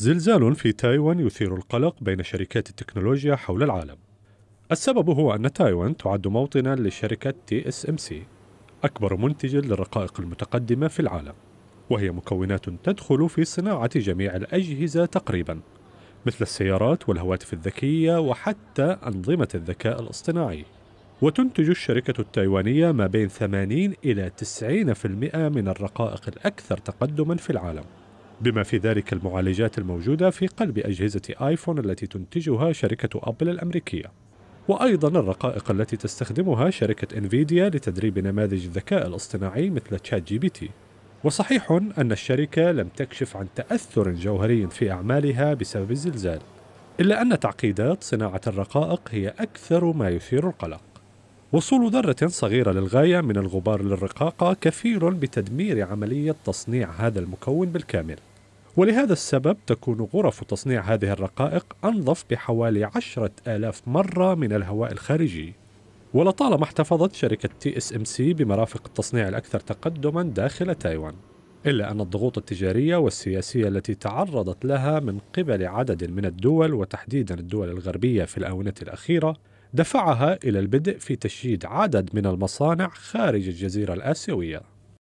زلزال في تايوان يثير القلق بين شركات التكنولوجيا حول العالم السبب هو أن تايوان تعد موطنا لشركة تي اس ام سي أكبر منتج للرقائق المتقدمة في العالم وهي مكونات تدخل في صناعة جميع الأجهزة تقريبا مثل السيارات والهواتف الذكية وحتى أنظمة الذكاء الاصطناعي وتنتج الشركة التايوانية ما بين 80 إلى 90% من الرقائق الأكثر تقدما في العالم بما في ذلك المعالجات الموجودة في قلب أجهزة آيفون التي تنتجها شركة أبل الأمريكية وأيضا الرقائق التي تستخدمها شركة انفيديا لتدريب نماذج الذكاء الاصطناعي مثل تشات جي بي تي وصحيح أن الشركة لم تكشف عن تأثر جوهري في أعمالها بسبب الزلزال إلا أن تعقيدات صناعة الرقائق هي أكثر ما يثير القلق وصول ذرة صغيرة للغاية من الغبار للرقاقة كفيل بتدمير عملية تصنيع هذا المكون بالكامل ولهذا السبب تكون غرف تصنيع هذه الرقائق أنظف بحوالي عشرة آلاف مرة من الهواء الخارجي ولطالما احتفظت شركة تي اس ام سي بمرافق التصنيع الأكثر تقدما داخل تايوان إلا أن الضغوط التجارية والسياسية التي تعرضت لها من قبل عدد من الدول وتحديدا الدول الغربية في الآونة الأخيرة دفعها إلى البدء في تشييد عدد من المصانع خارج الجزيرة الآسيوية